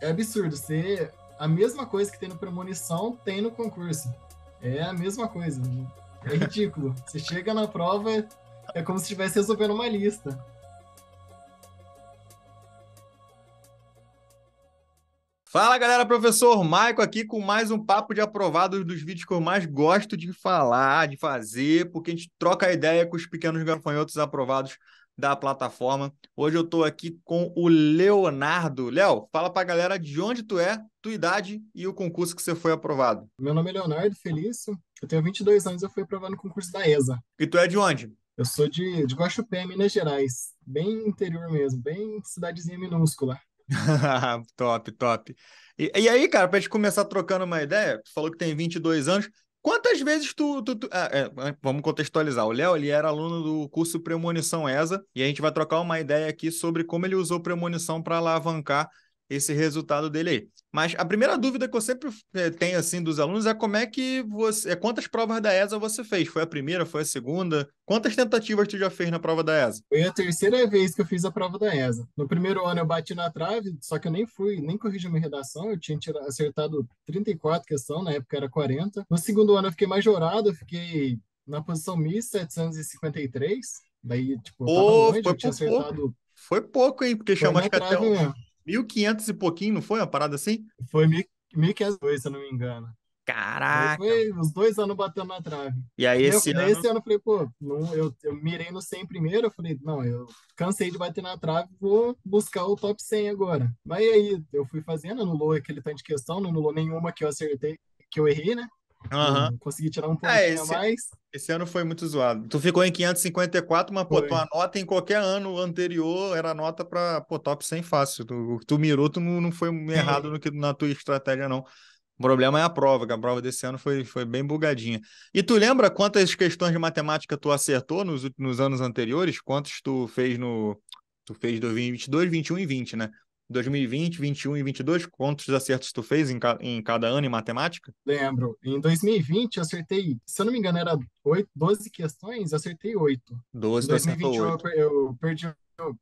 é absurdo. Você, a mesma coisa que tem no Premonição tem no concurso. É a mesma coisa. Né? É ridículo. você chega na prova, é como se estivesse resolvendo uma lista. Fala galera, professor Maico aqui com mais um papo de aprovados dos vídeos que eu mais gosto de falar, de fazer, porque a gente troca a ideia com os pequenos gafanhotos aprovados da plataforma. Hoje eu estou aqui com o Leonardo. Léo, fala para a galera de onde tu é, tua idade e o concurso que você foi aprovado. Meu nome é Leonardo Felício, eu tenho 22 anos, eu fui aprovado no concurso da ESA. E tu é de onde? Eu sou de, de Guaxupé, Minas Gerais, bem interior mesmo, bem cidadezinha minúscula. top, top. E, e, aí, cara, pra gente começar trocando uma ideia, tu falou que tem 22 anos, Quantas vezes tu. tu, tu... Ah, é, é, vamos contextualizar. O Léo ele era aluno do curso Premonição ESA e a gente vai trocar uma ideia aqui sobre como ele usou premonição para alavancar esse resultado dele aí. Mas a primeira dúvida que eu sempre eh, tenho assim dos alunos é como é que você, é quantas provas da ESA você fez? Foi a primeira, foi a segunda? Quantas tentativas você já fez na prova da ESA? Foi a terceira vez que eu fiz a prova da ESA. No primeiro ano eu bati na trave, só que eu nem fui, nem corrigi minha redação, eu tinha tirado, acertado 34 questões, na época era 40. No segundo ano eu fiquei mais jorado, eu fiquei na posição 1753, daí tipo, eu tava oh, longe, eu tinha pouco. acertado foi pouco, hein? Porque foi chama de 1500 e pouquinho, não foi uma parada assim? Foi 1502, se eu não me engano. Caraca! foi uns dois anos batendo na trave. E aí, esse, eu, ano... esse ano eu falei, pô, não, eu, eu mirei no 100 primeiro, eu falei, não, eu cansei de bater na trave, vou buscar o top 100 agora. Mas aí, eu fui fazendo, anulou aquele tanto de questão, não anulou nenhuma que eu acertei, que eu errei, né? Uhum. Consegui tirar um é, pontinho é, esse, mais. Esse ano foi muito zoado. Tu ficou em 554, mas pô, tua nota em qualquer ano anterior era nota para top 100 fácil. Tu, tu mirou, tu não, não foi é. errado no que, na tua estratégia, não. O problema é a prova, que a prova desse ano foi, foi bem bugadinha. E tu lembra quantas questões de matemática tu acertou nos, nos anos anteriores? Quantos tu fez no. Tu fez 2022, 21 e 20, né? 2020, 21 e 22? Quantos acertos tu fez em, ca em cada ano em matemática? Lembro. Em 2020 eu acertei, se eu não me engano, era 8, 12 questões, acertei 8. 12 em 2021 8. Eu, eu perdi. Eu,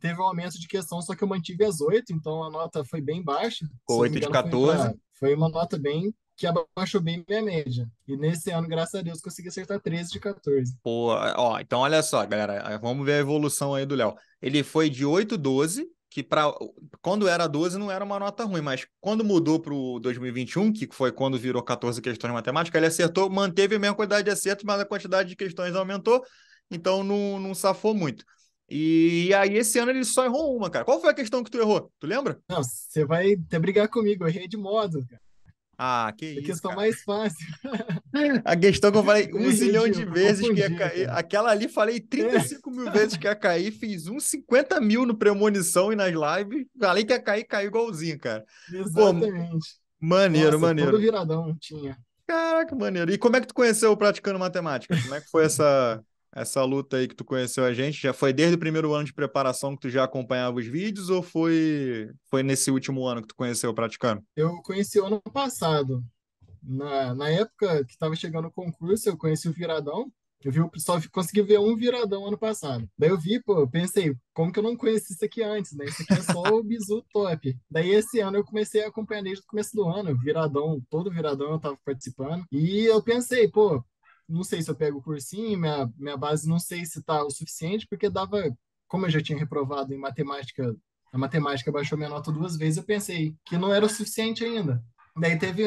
teve um aumento de questão, só que eu mantive as 8, então a nota foi bem baixa. 8 engano, de 14. Foi uma, foi uma nota bem que abaixou bem minha média. E nesse ano, graças a Deus, consegui acertar 13 de 14. Pô, ó, então olha só, galera, vamos ver a evolução aí do Léo. Ele foi de 8, 12 que para quando era 12 não era uma nota ruim, mas quando mudou para o 2021, que foi quando virou 14 questões de matemática, ele acertou, manteve a mesma quantidade de acertos, mas a quantidade de questões aumentou, então não, não safou muito. E aí esse ano ele só errou uma, cara. Qual foi a questão que tu errou? Tu lembra? Não, você vai até brigar comigo, eu errei de modo, cara. Ah, que é isso. A questão cara. mais fácil. A questão que eu falei um zilhão de vezes que ia cair. Cara. Aquela ali falei 35 é. mil vezes que ia cair, fiz uns 50 mil no premonição e nas lives. Falei que ia cair, caiu igualzinho, cara. Exatamente. Pô, maneiro, Nossa, maneiro. Todo viradão tinha. Caraca, maneiro. E como é que tu conheceu o Praticando Matemática? Como é que foi essa, essa luta aí que tu conheceu a gente, já foi desde o primeiro ano de preparação que tu já acompanhava os vídeos ou foi foi nesse último ano que tu conheceu praticando? Eu conheci ano passado. Na, na época que estava chegando o concurso, eu conheci o Viradão. Eu vi, só consegui ver um Viradão ano passado. Daí eu vi, pô, eu pensei, como que eu não conheci isso aqui antes, né? Isso aqui é só o bizu top. Daí esse ano eu comecei a acompanhar desde o começo do ano, viradão, todo viradão eu tava participando. E eu pensei, pô, não sei se eu pego o cursinho, minha, minha base não sei se está o suficiente, porque dava, como eu já tinha reprovado em matemática, a matemática baixou minha nota duas vezes, eu pensei que não era o suficiente ainda. Daí teve,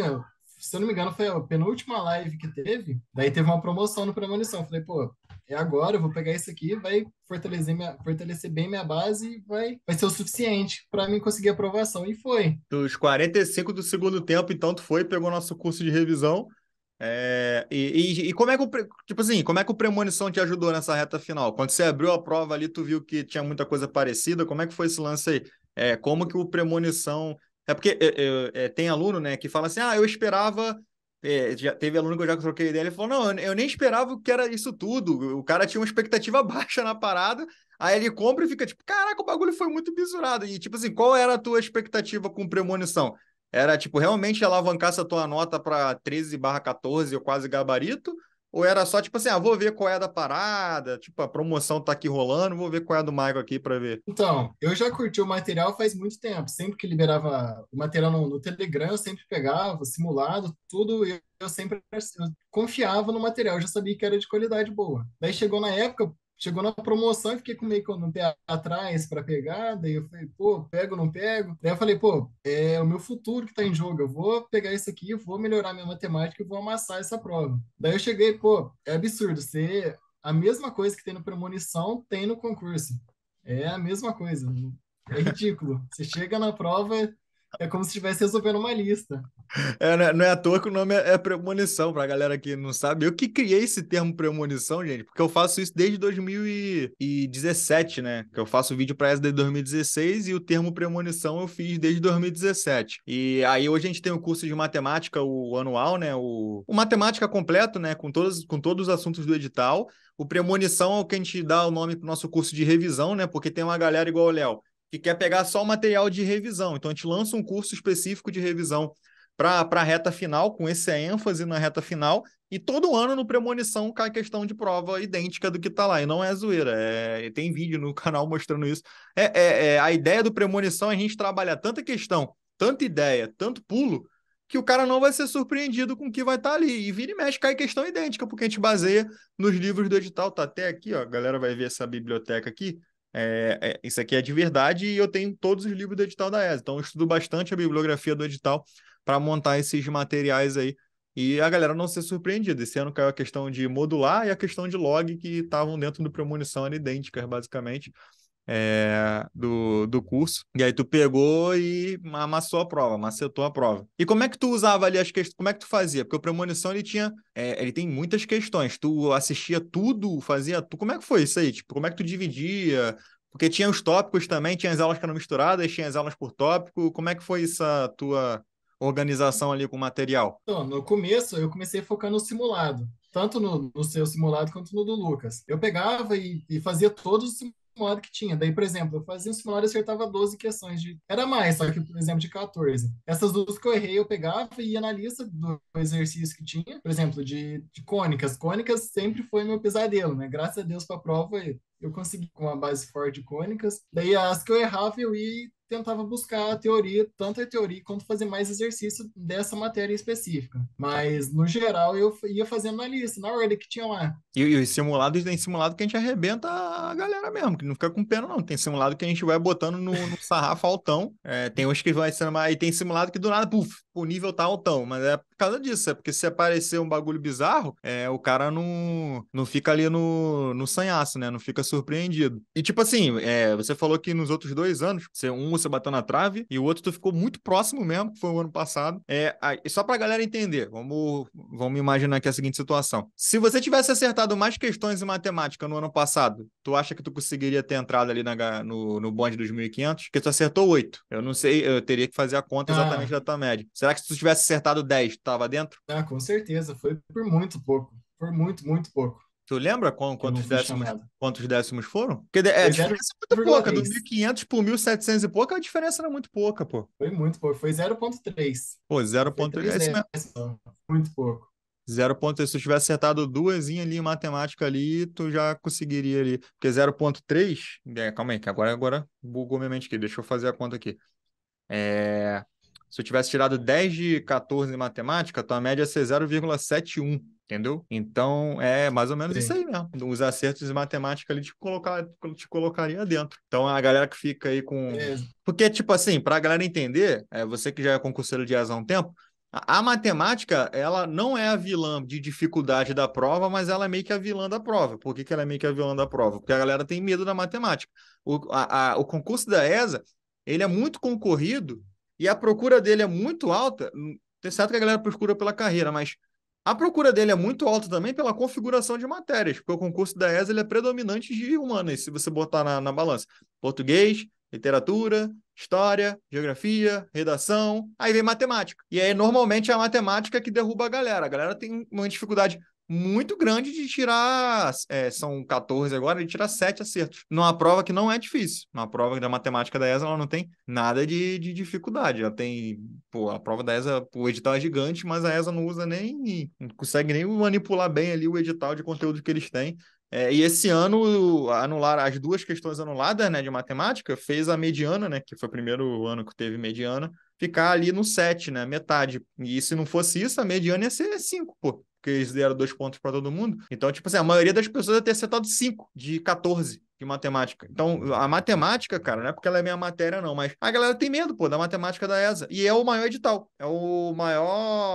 se eu não me engano, foi a penúltima live que teve, daí teve uma promoção no Premonição. Falei, pô, é agora, eu vou pegar isso aqui, vai fortalecer, minha, fortalecer bem minha base e vai, vai ser o suficiente para mim conseguir aprovação. E foi. Dos 45 do segundo tempo, então, tu foi, pegou nosso curso de revisão, é, e, e, e, como é que o, tipo assim, como é que o premonição te ajudou nessa reta final? Quando você abriu a prova ali, tu viu que tinha muita coisa parecida. Como é que foi esse lance aí? É, como que o premonição? É porque é, é, é tem aluno, né, que fala assim, ah, eu esperava. É, já teve aluno que eu já troquei ideia, ele falou, não, eu, eu nem esperava que era isso tudo. O cara tinha uma expectativa baixa na parada, aí ele compra e fica tipo, caraca, o bagulho foi muito bisurado. E tipo assim, qual era a tua expectativa com premonição? Era tipo, realmente alavancar essa tua nota para 13 barra 14 ou quase gabarito? Ou era só tipo assim, ah, vou ver qual é da parada, tipo, a promoção tá aqui rolando, vou ver qual é do Maico aqui para ver. Então, eu já curti o material faz muito tempo, sempre que liberava o material no, no Telegram, eu sempre pegava, simulado, tudo, eu, eu sempre eu confiava no material, já sabia que era de qualidade boa. Daí chegou na época, Chegou na promoção e fiquei com meio que um pé atrás para pegar, daí eu falei, pô, pego não pego? Daí eu falei, pô, é o meu futuro que tá em jogo, eu vou pegar isso aqui, vou melhorar minha matemática e vou amassar essa prova. Daí eu cheguei, pô, é absurdo, você... A mesma coisa que tem no premonição tem no concurso. É a mesma coisa. É ridículo. Você chega na prova, é como se estivesse resolvendo uma lista. É, né, não é à toa que o nome é, é premonição, a galera que não sabe. Eu que criei esse termo premonição, gente, porque eu faço isso desde 2017, né? Que eu faço vídeo para essa desde 2016 e o termo premonição eu fiz desde 2017. E aí hoje a gente tem o curso de matemática, o anual, né? O, o matemática completo, né? Com todos, com todos os assuntos do edital. O premonição é o que a gente dá o nome para o nosso curso de revisão, né? Porque tem uma galera igual o Léo que quer pegar só o material de revisão. Então, a gente lança um curso específico de revisão para a reta final, com essa ênfase na reta final, e todo ano no Premonição cai questão de prova idêntica do que está lá, e não é zoeira, é... tem vídeo no canal mostrando isso. É, é, é, A ideia do Premonição é a gente trabalhar tanta questão, tanta ideia, tanto pulo, que o cara não vai ser surpreendido com o que vai estar tá ali, e vira e mexe cai questão idêntica, porque a gente baseia nos livros do edital, tá até aqui, ó, a galera vai ver essa biblioteca aqui, é, é, isso aqui é de verdade e eu tenho todos os livros do edital da ESA. Então, eu estudo bastante a bibliografia do edital para montar esses materiais aí e a galera não ser surpreendida. Esse ano caiu a questão de modular e a questão de log que estavam dentro do premonição eram idênticas, basicamente é, do, do curso. E aí tu pegou e amassou a prova, macetou a prova. E como é que tu usava ali as questões? Como é que tu fazia? Porque o Premonição, ele tinha... É, ele tem muitas questões. Tu assistia tudo, fazia... Tu, como é que foi isso aí? Tipo, como é que tu dividia? Porque tinha os tópicos também, tinha as aulas que eram misturadas, tinha as aulas por tópico. Como é que foi essa tua organização ali com o material? Então, no começo, eu comecei focando no simulado tanto no, no, seu simulado quanto no do Lucas. Eu pegava e, e, fazia todos os modo que tinha. Daí, por exemplo, eu fazia um sonoro e acertava 12 questões de. Era mais, só que, por exemplo, de 14. Essas duas que eu errei, eu pegava e ia na lista do exercício que tinha. Por exemplo, de, de cônicas. Cônicas sempre foi meu pesadelo, né? Graças a Deus, para a prova, eu consegui com uma base forte de cônicas. Daí, as que eu errava, eu ia tentava buscar a teoria, tanto a teoria quanto fazer mais exercício dessa matéria específica. Mas, no geral, eu ia fazendo na lista, na ordem que tinha lá. E, e os simulados, tem simulado que a gente arrebenta a galera mesmo, que não fica com pena, não. Tem simulado que a gente vai botando no, no sarrafo altão. É, tem uns que vai sendo mais. E tem simulado que do nada, puf, o nível tá altão. Mas é por causa disso, é porque se aparecer um bagulho bizarro, é, o cara não, não fica ali no, no sanhaço, né? Não fica surpreendido. E, tipo assim, é, você falou que nos outros dois anos, você, um você bateu na trave, e o outro tu ficou muito próximo mesmo, que foi o ano passado. É, aí, só pra galera entender, vamos, vamos imaginar aqui a seguinte situação. Se você tivesse acertado mais questões em matemática no ano passado, tu acha que tu conseguiria ter entrado ali na, no, no bonde dos 1.500? Porque tu acertou 8. Eu não sei, eu teria que fazer a conta ah. exatamente ah. da tua média. Será que se tu tivesse acertado 10, tu tava dentro? Ah, com certeza. Foi por muito pouco. Por muito, muito pouco. Tu lembra quantos décimos, quantos décimos foram? Porque é, a diferença é muito pouca. Do 1.500 por 1.700 e pouca, a diferença era muito pouca, pô. Foi muito pouco. Foi 0.3. Pô, 0.3 é mesmo. Muito pouco. 0.3. Se tu tivesse acertado duas ali em matemática ali, tu já conseguiria ali. Porque 0.3... É, calma aí, que agora, agora bugou minha mente aqui. Deixa eu fazer a conta aqui. É... Se eu tivesse tirado 10 de 14 em matemática, tua média ia ser 0,71 entendeu? Então é mais ou menos Sim. isso aí mesmo. Os acertos de matemática ali te, colocar, te colocaria dentro. Então a galera que fica aí com. É. Porque, tipo assim, para a galera entender, é, você que já é concurseiro de IAS há um tempo, a matemática, ela não é a vilã de dificuldade da prova, mas ela é meio que a vilã da prova. Por que, que ela é meio que a vilã da prova? Porque a galera tem medo da matemática. O, a, a, o concurso da ESA, ele é muito concorrido e a procura dele é muito alta. Hum, tem certo que a galera procura pela carreira, mas a procura dele é muito alta também pela configuração de matérias, porque o concurso da ESA ele é predominante de humanas, se você botar na, na balança. Português, literatura, história, geografia, redação, aí vem matemática. E aí, normalmente, é a matemática que derruba a galera. A galera tem uma dificuldade muito grande de tirar, é, são 14 agora, de tirar 7 acertos. Numa prova que não é difícil. Uma prova da matemática da ESA, ela não tem nada de, de dificuldade. Ela tem, pô, a prova da ESA, o edital é gigante, mas a ESA não usa nem, não consegue nem manipular bem ali o edital de conteúdo que eles têm. É, e esse ano, anular as duas questões anuladas, né, de matemática, fez a mediana, né, que foi o primeiro ano que teve mediana, ficar ali no 7, né, metade. E se não fosse isso, a mediana ia ser 5, pô porque eles deram dois pontos para todo mundo. Então, tipo assim, a maioria das pessoas ia ter acertado cinco de 14 de matemática. Então, a matemática, cara, não é porque ela é minha matéria, não, mas a galera tem medo, pô, da matemática da ESA. E é o maior edital. É o maior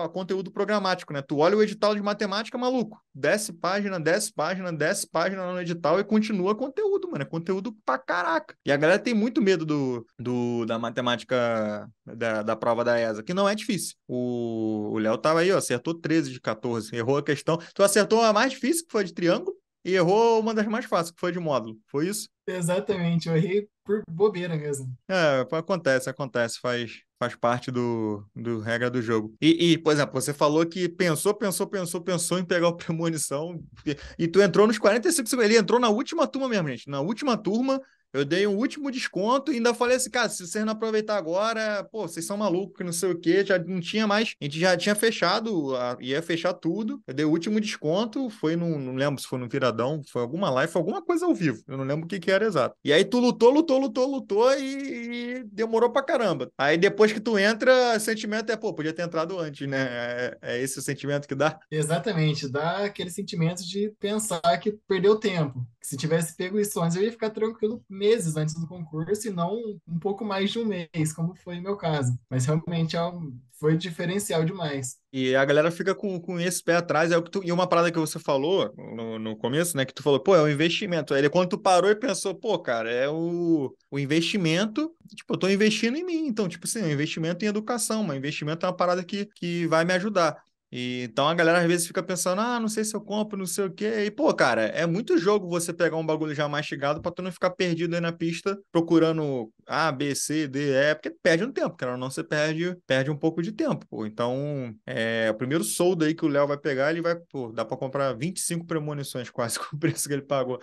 conteúdo programático, né? Tu olha o edital de matemática, maluco. Desce página, desce página, desce página no edital e continua conteúdo, mano. É conteúdo pra caraca. E a galera tem muito medo do, do da matemática da, da prova da ESA, que não é difícil. O Léo tava aí, ó, acertou 13 de 14, errou a questão. Tu acertou a mais difícil, que foi de triângulo, e errou uma das mais fáceis, que foi de módulo. Foi isso? Exatamente, eu errei por bobeira mesmo. É, acontece, acontece, faz, faz parte do, do regra do jogo. E, e, por exemplo, você falou que pensou, pensou, pensou, pensou em pegar o premonição e, e tu entrou nos 45 segundos. Ele entrou na última turma mesmo, gente. Na última turma, eu dei um último desconto e ainda falei assim, cara, se vocês não aproveitar agora, pô, vocês são malucos, que não sei o quê, já não tinha mais. A gente já tinha fechado, ia fechar tudo. Eu dei o último desconto, foi num, não lembro se foi no Viradão, foi alguma live, foi alguma coisa ao vivo. Eu não lembro o que, que era exato. E aí tu lutou, lutou, lutou, lutou e, e demorou pra caramba. Aí depois que tu entra, o sentimento é, pô, podia ter entrado antes, né? É, é esse o sentimento que dá? Exatamente, dá aquele sentimento de pensar que perdeu tempo. Se tivesse pego isso antes, eu ia ficar tranquilo meses antes do concurso e não um pouco mais de um mês, como foi o meu caso. Mas realmente é um, foi diferencial demais. E a galera fica com, com esse pé atrás, é o que tu, e uma parada que você falou no, no começo, né, que tu falou, pô, é um investimento. aí quando tu parou e pensou, pô, cara, é o, o investimento, tipo, eu tô investindo em mim, então, tipo assim, é um investimento em educação, um investimento é uma parada que, que vai me ajudar. E, então a galera às vezes fica pensando, ah, não sei se eu compro, não sei o quê. E, pô, cara, é muito jogo você pegar um bagulho já mastigado pra tu não ficar perdido aí na pista procurando A, B, C, D, E, porque perde um tempo, cara. Não, você perde, perde um pouco de tempo, pô. Então, é, o primeiro soldo aí que o Léo vai pegar, ele vai, pô, dá pra comprar 25 premonições quase com o preço que ele pagou.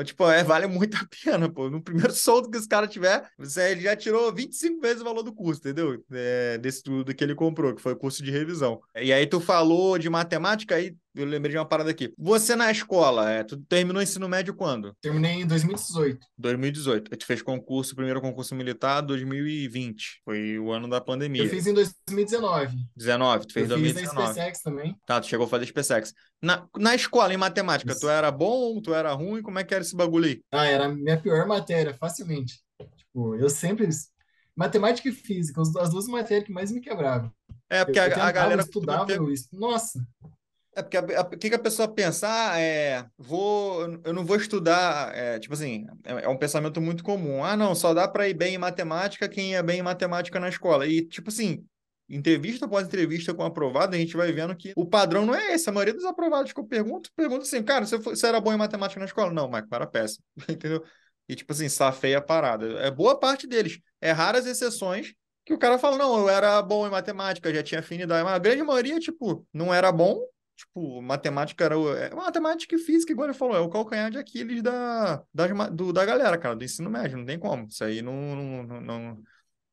Então, tipo, é, vale muito a pena, pô. No primeiro soldo que esse cara tiver, você, ele já tirou 25 vezes o valor do curso, entendeu? É, desse tudo que ele comprou, que foi o curso de revisão. E aí tu falou de matemática, aí eu lembrei de uma parada aqui. Você na escola, é, tu terminou o ensino médio quando? Terminei em 2018. 2018. Tu fez concurso, primeiro concurso militar, 2020. Foi o ano da pandemia. Eu fiz em 2019. 19, tu fez eu 2019. Eu fiz na SpaceX também. Tá, tu chegou a fazer SpaceX. Na, na escola, em matemática, Isso. tu era bom, tu era ruim? Como é que era esse bagulho aí? Ah, era a minha pior matéria, facilmente. Tipo, eu sempre... Matemática e física, as duas matérias que mais me quebravam. É, porque eu, eu a, a galera... Estudava, isso. Nossa... É porque a, o que, que a pessoa pensar ah, é vou eu não vou estudar é, tipo assim é, é, um pensamento muito comum ah não só dá para ir bem em matemática quem é bem em matemática na escola e tipo assim entrevista após entrevista com aprovado a gente vai vendo que o padrão não é esse a maioria dos aprovados que eu pergunto pergunta assim cara você, você era bom em matemática na escola não Marco era péssimo entendeu e tipo assim safei a parada é boa parte deles é raras exceções que o cara fala, não, eu era bom em matemática, já tinha afinidade, mas a grande maioria, tipo, não era bom tipo, matemática era o, é, matemática e física, igual ele falou, é o calcanhar de Aquiles da, da, do, da galera, cara, do ensino médio, não tem como. Isso aí não, não, não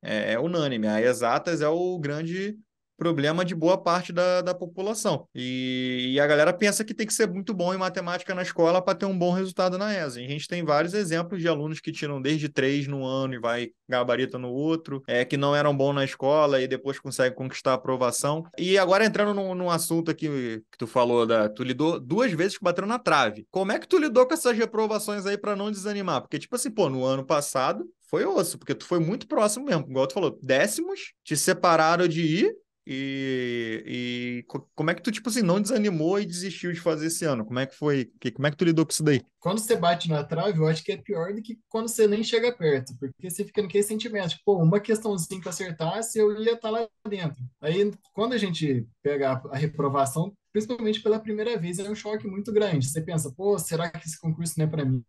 é, é unânime. A exatas é o grande problema de boa parte da, da população. E, e a galera pensa que tem que ser muito bom em matemática na escola para ter um bom resultado na ESA. a gente tem vários exemplos de alunos que tiram desde três no ano e vai gabarita no outro, é, que não eram bons na escola e depois consegue conquistar a aprovação. E agora entrando num, num assunto aqui que tu falou, da, tu lidou duas vezes que bateu na trave. Como é que tu lidou com essas reprovações aí para não desanimar? Porque, tipo assim, pô, no ano passado foi osso, porque tu foi muito próximo mesmo. Igual tu falou, décimos, te separaram de ir e, e, como é que tu, tipo assim, não desanimou e desistiu de fazer esse ano? Como é que foi? Que, como é que tu lidou com isso daí? Quando você bate na trave, eu acho que é pior do que quando você nem chega perto, porque você fica naquele sentimento, tipo, pô, uma questãozinha que acertasse, eu ia estar tá lá dentro. Aí, quando a gente pega a, a reprovação, principalmente pela primeira vez, é um choque muito grande. Você pensa, pô, será que esse concurso não é para mim?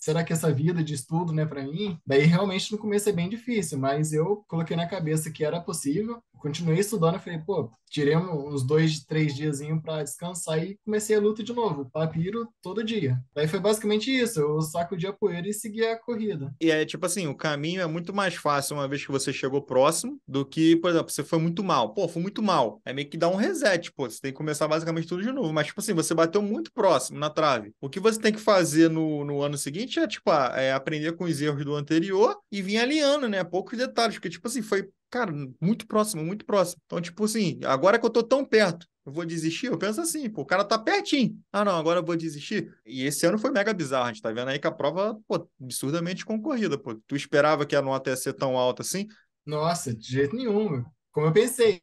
será que essa vida de estudo não é para mim? Daí realmente no começo é bem difícil, mas eu coloquei na cabeça que era possível continuei estudando, eu falei, pô, tirei uns dois, três diazinho para descansar e comecei a luta de novo, papiro todo dia. Daí foi basicamente isso, eu sacudi a poeira e segui a corrida. E é tipo assim, o caminho é muito mais fácil uma vez que você chegou próximo do que, por exemplo, você foi muito mal. Pô, foi muito mal. É meio que dá um reset, pô, você tem que começar basicamente tudo de novo. Mas tipo assim, você bateu muito próximo na trave. O que você tem que fazer no, no ano seguinte é, tipo, é aprender com os erros do anterior e vir alinhando, né, poucos detalhes, porque tipo assim, foi cara, muito próximo, muito próximo. Então, tipo assim, agora que eu tô tão perto, eu vou desistir? Eu penso assim, pô, o cara tá pertinho. Ah, não, agora eu vou desistir. E esse ano foi mega bizarro. A gente tá vendo aí que a prova, pô, absurdamente concorrida, pô. Tu esperava que a nota ia ser tão alta assim? Nossa, de jeito nenhum como eu pensei,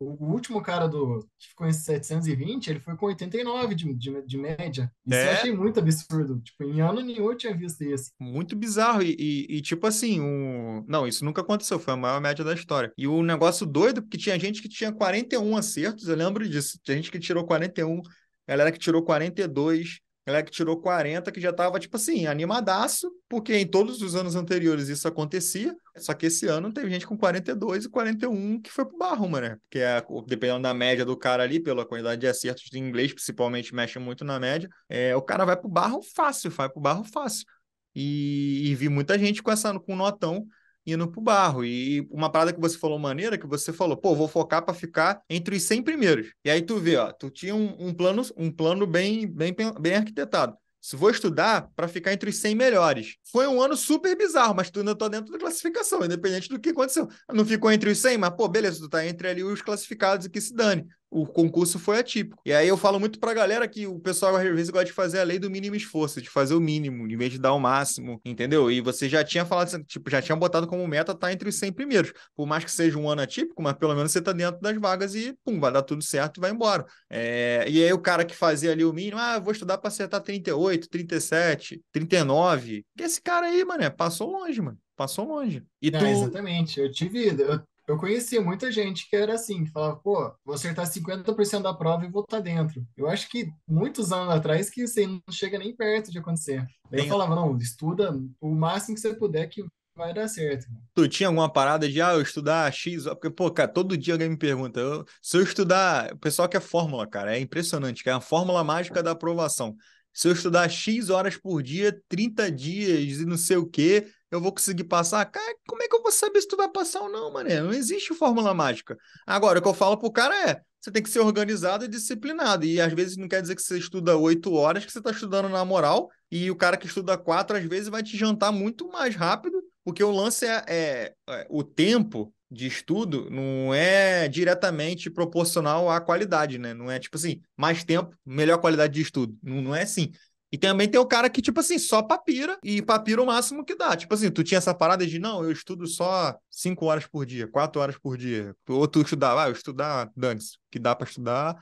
o último cara do que ficou em 720, ele foi com 89 de, de, de média. Isso é? eu achei muito absurdo. Tipo, em ano nenhum eu tinha visto isso. Muito bizarro. E, e, e tipo assim, um... não, isso nunca aconteceu. Foi a maior média da história. E o negócio doido, porque tinha gente que tinha 41 acertos, eu lembro disso. Tinha gente que tirou 41, galera que tirou 42. Galera é que tirou 40, que já estava, tipo assim, animadaço, porque em todos os anos anteriores isso acontecia, só que esse ano teve gente com 42 e 41 que foi pro barro, mano, né? Porque é, dependendo da média do cara ali, pela quantidade de acertos de inglês, principalmente, mexe muito na média, é, o cara vai pro barro fácil, vai pro barro fácil. E, e vi muita gente com essa com notão indo pro barro. E uma parada que você falou maneira, que você falou, pô, vou focar para ficar entre os 100 primeiros. E aí tu vê, ó, tu tinha um, um plano, um plano bem, bem, bem arquitetado. Vou estudar para ficar entre os 100 melhores. Foi um ano super bizarro, mas tu ainda tá dentro da classificação, independente do que aconteceu. Não ficou entre os 100, mas pô, beleza, tu tá entre ali os classificados e que se dane o concurso foi atípico. E aí eu falo muito pra galera que o pessoal às vezes gosta de fazer a lei do mínimo esforço, de fazer o mínimo, em vez de dar o máximo, entendeu? E você já tinha falado, tipo, já tinha botado como meta estar tá entre os 100 primeiros. Por mais que seja um ano atípico, mas pelo menos você tá dentro das vagas e, pum, vai dar tudo certo e vai embora. É... E aí o cara que fazia ali o mínimo, ah, vou estudar pra acertar 38, 37, 39. Esse cara aí, mano, passou longe, mano passou longe. E tu... exatamente. Eu tive, eu eu conheci muita gente que era assim, que falava, pô, vou acertar 50% da prova e vou estar dentro. Eu acho que muitos anos atrás que isso aí não chega nem perto de acontecer. eu falava, não, estuda o máximo que você puder que vai dar certo. Tu tinha alguma parada de, ah, eu estudar X, porque, pô, cara, todo dia alguém me pergunta, eu, se eu estudar, o pessoal quer fórmula, cara, é impressionante, que é a fórmula mágica da aprovação. Se eu estudar X horas por dia, 30 dias e não sei o quê, eu vou conseguir passar? Cara, como é que eu vou saber se tu vai passar ou não, mané? Não existe fórmula mágica. Agora, o que eu falo pro cara é, você tem que ser organizado e disciplinado. E às vezes não quer dizer que você estuda oito horas, que você está estudando na moral, e o cara que estuda quatro, às vezes, vai te jantar muito mais rápido, porque o lance é, é, é o tempo de estudo não é diretamente proporcional à qualidade, né? Não é tipo assim, mais tempo, melhor qualidade de estudo. Não, não é assim. E também tem o cara que, tipo assim, só papira e papira o máximo que dá. Tipo assim, tu tinha essa parada de, não, eu estudo só cinco horas por dia, quatro horas por dia. Ou tu estudava, ah, eu estudar, dane-se, que dá para estudar.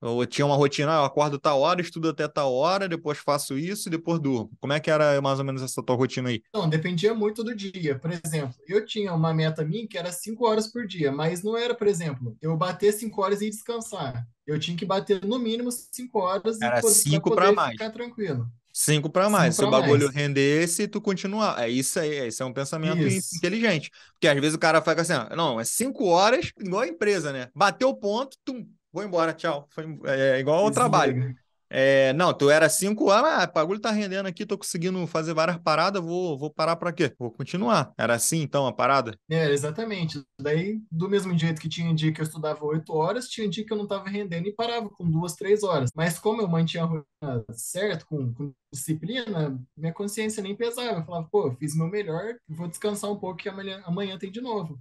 Ou tinha uma rotina, ah, eu acordo tal hora, estudo até tal hora, depois faço isso e depois durmo. Como é que era mais ou menos essa tua rotina aí? Não, dependia muito do dia. Por exemplo, eu tinha uma meta minha que era cinco horas por dia, mas não era, por exemplo, eu bater cinco horas e descansar. Eu tinha que bater no mínimo 5 horas Era e cinco poder, pra mais. ficar tranquilo. Cinco para mais. Cinco Se o bagulho mais. render, se tu continuar. É isso aí, é, esse é um pensamento isso. inteligente. Porque às vezes o cara fica assim, não, é cinco horas, igual a empresa, né? Bateu o ponto, tum, vou embora, tchau. Foi, é, igual ao Desliga. trabalho. É, não, tu era cinco anos, ah, bagulho tá rendendo aqui, tô conseguindo fazer várias paradas, vou, vou parar para quê? Vou continuar. Era assim, então, a parada? É, exatamente. Daí, do mesmo jeito que tinha dia que eu estudava oito horas, tinha dia que eu não tava rendendo e parava com duas, três horas. Mas como eu mantinha a rotina certo, com, com disciplina, minha consciência nem pesava. Eu falava, pô, fiz meu melhor, vou descansar um pouco que amanhã, amanhã tem de novo.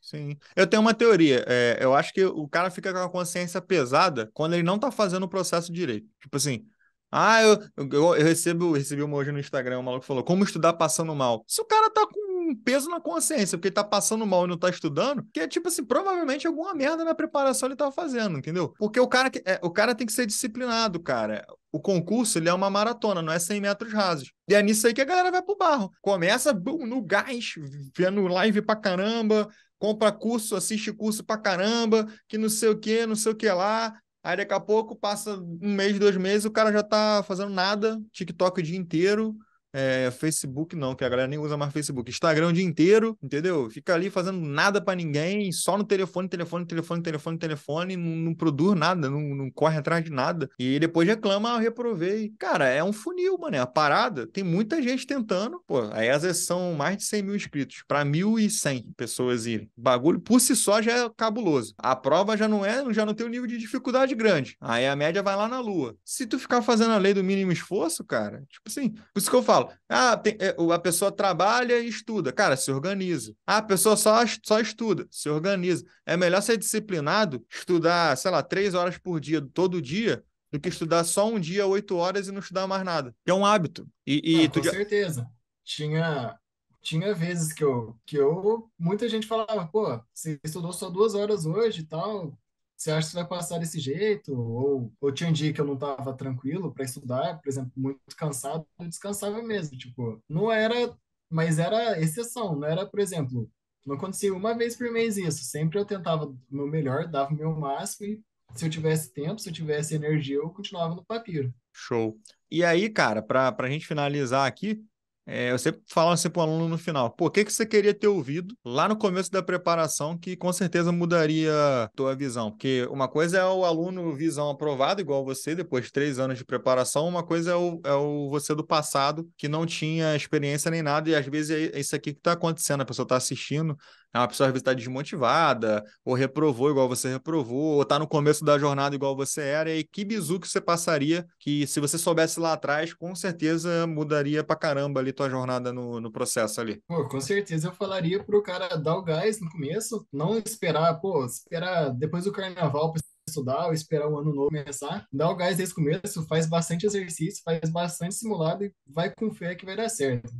Sim. Eu tenho uma teoria. É, eu acho que o cara fica com a consciência pesada quando ele não tá fazendo o processo direito. Tipo assim, ah, eu, eu, eu recebo, recebi uma hoje no Instagram, o um maluco falou, como estudar passando mal? Se o cara tá com um peso na consciência, porque ele tá passando mal e não tá estudando, que é tipo assim, provavelmente alguma merda na preparação ele tá fazendo, entendeu? Porque o cara, é, o cara tem que ser disciplinado, cara. O concurso, ele é uma maratona, não é 100 metros rasos. E é nisso aí que a galera vai pro barro. Começa boom, no gás, vendo live pra caramba, compra curso, assiste curso pra caramba, que não sei o que, não sei o que lá. Aí daqui a pouco passa um mês, dois meses, o cara já tá fazendo nada, TikTok o dia inteiro, é, Facebook não, que a galera nem usa mais Facebook. Instagram o dia inteiro, entendeu? Fica ali fazendo nada para ninguém, só no telefone, telefone, telefone, telefone, telefone, não, não produz nada, não, não, corre atrás de nada. E depois reclama, ah, eu reprovei. Cara, é um funil, mano, é a parada. Tem muita gente tentando, pô. Aí às vezes são mais de 100 mil inscritos para 1.100 pessoas irem. O bagulho por si só já é cabuloso. A prova já não é, já não tem um nível de dificuldade grande. Aí a média vai lá na lua. Se tu ficar fazendo a lei do mínimo esforço, cara, tipo assim, por isso que eu falo, falo, ah, tem, é, a pessoa trabalha e estuda. Cara, se organiza. Ah, a pessoa só, só estuda, se organiza. É melhor ser disciplinado, estudar, sei lá, três horas por dia, todo dia, do que estudar só um dia, oito horas e não estudar mais nada. É um hábito. E, e não, tu... Com certeza. Tinha, tinha vezes que eu, que eu, muita gente falava, pô, você estudou só duas horas hoje e tal, você acha que vai passar desse jeito? Ou, ou tinha um dia que eu não estava tranquilo para estudar, por exemplo, muito cansado, eu descansava mesmo, tipo, não era, mas era exceção, não era, por exemplo, não acontecia uma vez por mês isso, sempre eu tentava o meu melhor, dava o meu máximo e se eu tivesse tempo, se eu tivesse energia, eu continuava no papiro. Show. E aí, cara, para a gente finalizar aqui, é, eu sempre falo assim para o aluno no final, por que, que você queria ter ouvido lá no começo da preparação que com certeza mudaria a tua visão? Porque uma coisa é o aluno visão aprovada, igual você, depois de três anos de preparação, uma coisa é o, é o você do passado que não tinha experiência nem nada, e às vezes é isso aqui que está acontecendo, a pessoa está assistindo, é uma pessoa que está desmotivada, ou reprovou igual você reprovou, ou está no começo da jornada igual você era, e que bizu que você passaria que se você soubesse lá atrás, com certeza mudaria pra caramba ali tua jornada no, no processo ali. Pô, com certeza eu falaria pro cara dar o gás no começo, não esperar, pô, esperar depois do carnaval pra estudar ou esperar o ano novo começar, dá o gás desde o começo, faz bastante exercício, faz bastante simulado e vai com fé que vai dar certo.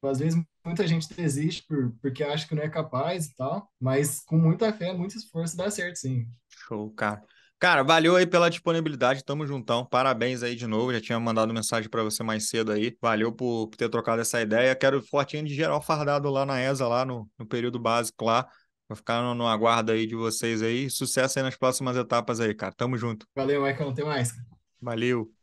Às vezes muita gente desiste por, porque acha que não é capaz e tal, mas com muita fé, muito esforço dá certo sim. Show, cara. Cara, valeu aí pela disponibilidade, tamo juntão. Parabéns aí de novo, já tinha mandado mensagem para você mais cedo aí. Valeu por, por ter trocado essa ideia. Quero fortinho de geral fardado lá na ESA, lá no, no período básico lá. Vou ficar no, no, aguardo aí de vocês aí. Sucesso aí nas próximas etapas aí, cara. Tamo junto. Valeu, Michael. Até mais. Valeu.